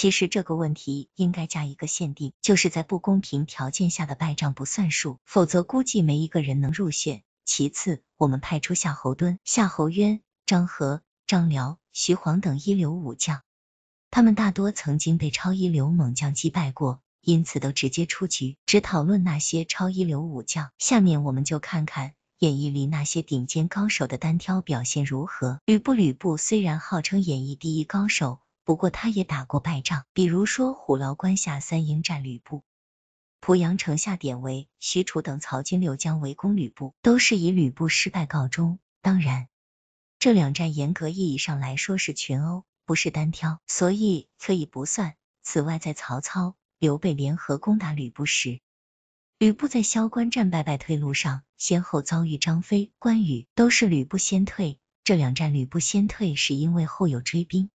其实这个问题应该加一个限定，就是在不公平条件下的败仗不算数，否则估计没一个人能入选。其次，我们派出夏侯惇、夏侯渊、张合、张辽、徐晃等一流武将，他们大多曾经被超一流猛将击败过，因此都直接出局。只讨论那些超一流武将，下面我们就看看演义里那些顶尖高手的单挑表现如何。吕布，吕布虽然号称演义第一高手。不过他也打过败仗，比如说虎牢关下三英战吕布，濮阳城下典韦、许褚等曹军六将围攻吕布，都是以吕布失败告终。当然，这两战严格意义上来说是群殴，不是单挑，所以可以不算。此外，在曹操、刘备联合攻打吕布时，吕布在萧关战败败退路上，先后遭遇张飞、关羽，都是吕布先退。这两战吕布先退是因为后有追兵。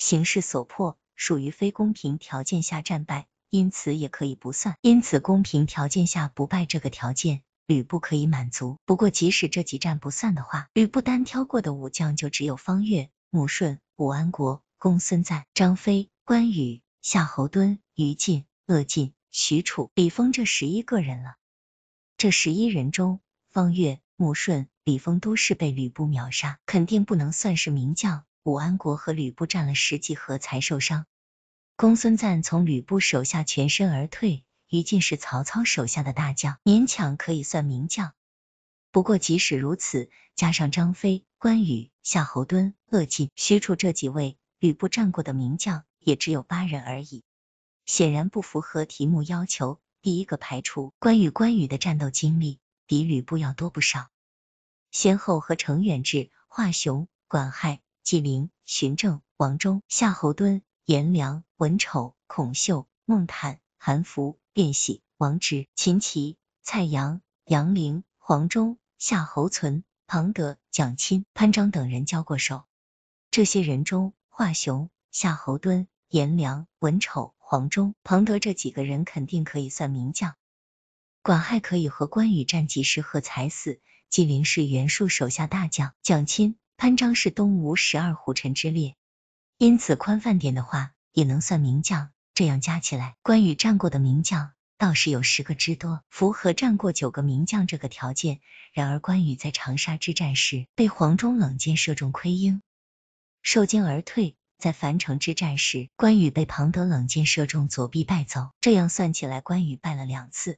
形势所迫，属于非公平条件下战败，因此也可以不算。因此，公平条件下不败这个条件，吕布可以满足。不过，即使这几战不算的话，吕布单挑过的武将就只有方悦、穆顺、武安国、公孙瓒、张飞、关羽、夏侯惇、于禁、乐进、许褚、李丰这十一个人了。这十一人中，方悦、穆顺、李丰都是被吕布秒杀，肯定不能算是名将。武安国和吕布战了十几合才受伤，公孙瓒从吕布手下全身而退。于禁是曹操手下的大将，勉强可以算名将。不过即使如此，加上张飞、关羽、夏侯惇、乐进、许褚这几位吕布战过的名将，也只有八人而已，显然不符合题目要求，第一个排除。关羽，关羽的战斗经历比吕布要多不少，先后和程远志、华雄、管亥。纪灵、荀政、王忠、夏侯惇、颜良、文丑、孔秀、孟坦、韩福、卞喜、王植、秦琪、蔡阳、杨陵、黄忠、夏侯存、庞德、蒋钦、潘璋等人交过手。这些人中，华雄、夏侯惇、颜良、文丑、黄忠、庞德这几个人肯定可以算名将。管亥可以和关羽战几十合才死。纪灵是袁术手下大将，蒋钦。潘璋是东吴十二虎臣之列，因此宽泛点的话，也能算名将。这样加起来，关羽战过的名将倒是有十个之多，符合战过九个名将这个条件。然而，关羽在长沙之战时被黄忠冷箭射中盔缨，受惊而退；在樊城之战时，关羽被庞德冷箭射中左臂，败走。这样算起来，关羽败了两次，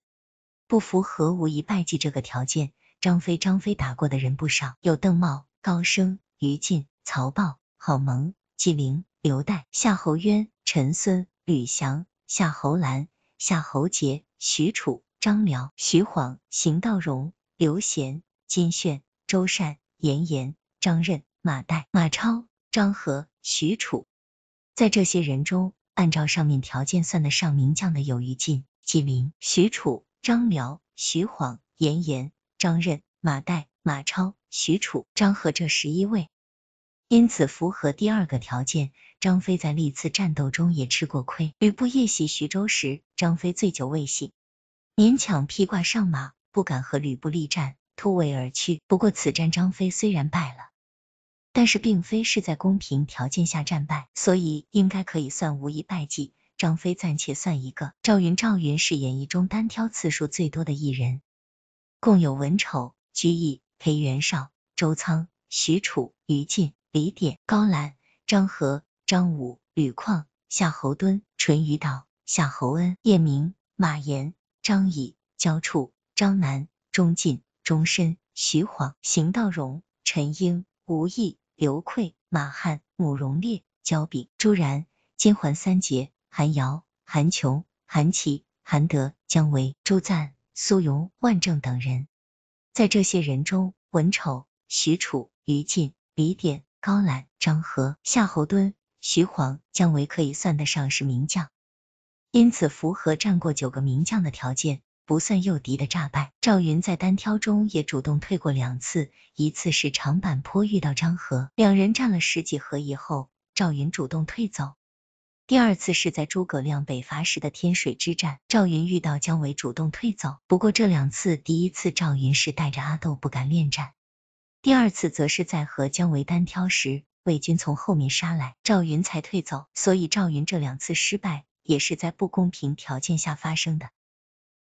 不符合无一败绩这个条件。张飞，张飞打过的人不少，有邓茂。高升、于禁、曹豹、郝萌、纪灵、刘岱、夏侯渊、陈孙、吕翔、夏侯兰、夏侯杰、许褚、张辽、徐晃、邢道荣、刘贤、金炫、周善、严颜、张任、马岱、马超、张合、许褚。在这些人中，按照上面条件算得上名将的有于禁、纪灵、许褚、张辽、徐晃、严颜、张任、马岱、马超。许褚、张合这十一位，因此符合第二个条件。张飞在历次战斗中也吃过亏。吕布夜袭徐州时，张飞醉酒未醒，勉强披挂上马，不敢和吕布力战，突围而去。不过此战张飞虽然败了，但是并非是在公平条件下战败，所以应该可以算无一败绩。张飞暂且算一个。赵云，赵云是演义中单挑次数最多的一人，共有文丑、鞠义。裴元绍、周仓、许褚、于禁、李典、高览、张和、张武、吕旷、夏侯惇、淳于导、夏侯恩、叶明、马延、张乙、焦触、张南、钟进、钟申、徐晃、邢道荣、陈英、吴懿、刘溃、马汉、慕容烈、焦炳、朱然、金环三杰、韩瑶、韩琼、韩琦、韩德、姜维、朱赞、苏勇、万正等人。在这些人中，文丑、许褚、于禁、李典、高览、张合、夏侯惇、徐晃、姜维可以算得上是名将，因此符合战过九个名将的条件，不算诱敌的诈败。赵云在单挑中也主动退过两次，一次是长坂坡遇到张合，两人战了十几合以后，赵云主动退走。第二次是在诸葛亮北伐时的天水之战，赵云遇到姜维主动退走。不过这两次，第一次赵云是带着阿斗不敢恋战，第二次则是在和姜维单挑时，魏军从后面杀来，赵云才退走。所以赵云这两次失败也是在不公平条件下发生的，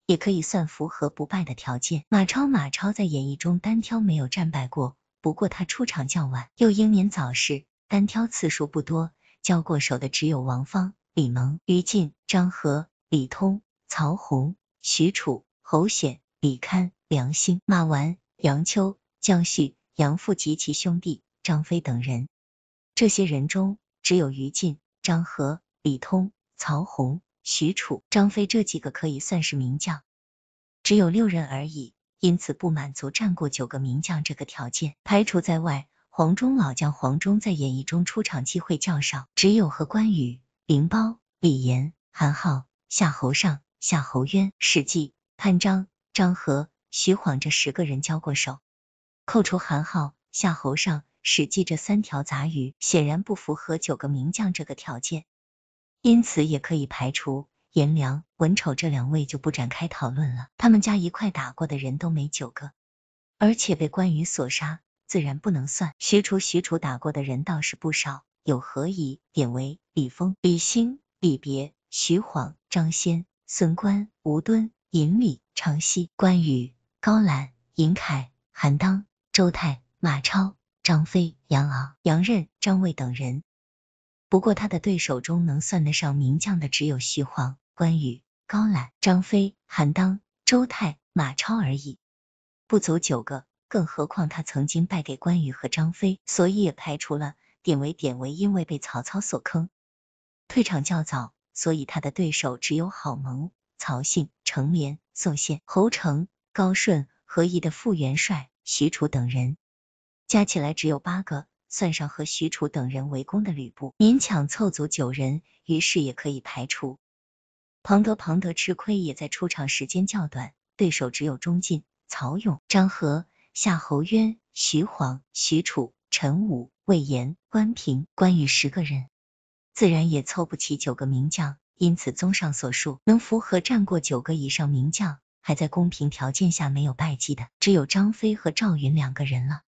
也可以算符合不败的条件。马超，马超在演义中单挑没有战败过，不过他出场较晚，又英年早逝，单挑次数不多。交过手的只有王芳、李萌、于禁、张和、李通、曹洪、许褚、侯显、李堪、梁兴、马文、杨秋、江旭、杨阜及其兄弟张飞等人。这些人中，只有于禁、张和、李通、曹洪、许褚、张飞这几个可以算是名将，只有六人而已，因此不满足战过九个名将这个条件，排除在外。黄忠老将黄忠在演义中出场机会较少，只有和关羽、灵包、李严、韩浩、夏侯尚、夏侯渊、史记、潘璋、张合、徐晃这十个人交过手。扣除韩浩、夏侯尚、史记这三条杂鱼，显然不符合九个名将这个条件，因此也可以排除颜良、文丑这两位，就不展开讨论了。他们家一块打过的人都没九个，而且被关羽所杀。自然不能算。徐褚，徐褚打过的人倒是不少，有何仪、典韦、李丰、李兴、李别、徐晃、张先、孙关、吴敦、尹礼、常熙、关羽、高览、尹凯、韩当、周泰、马超、张飞、杨昂、杨任、张卫等人。不过他的对手中能算得上名将的，只有徐晃、关羽、高览、张飞、韩当、周泰、马超而已，不足九个。更何况他曾经败给关羽和张飞，所以也排除了典韦。典韦因为被曹操所坑，退场较早，所以他的对手只有郝萌、曹信、程连、宋宪、侯成、高顺、何义的副元帅许褚等人，加起来只有八个。算上和许褚等人围攻的吕布，勉强凑足九人，于是也可以排除庞德。庞德吃亏也在出场时间较短，对手只有中进、曹勇、张合。夏侯渊、徐晃、许褚、陈武、魏延、关平、关羽十个人，自然也凑不齐九个名将。因此，综上所述，能符合战过九个以上名将，还在公平条件下没有败绩的，只有张飞和赵云两个人了。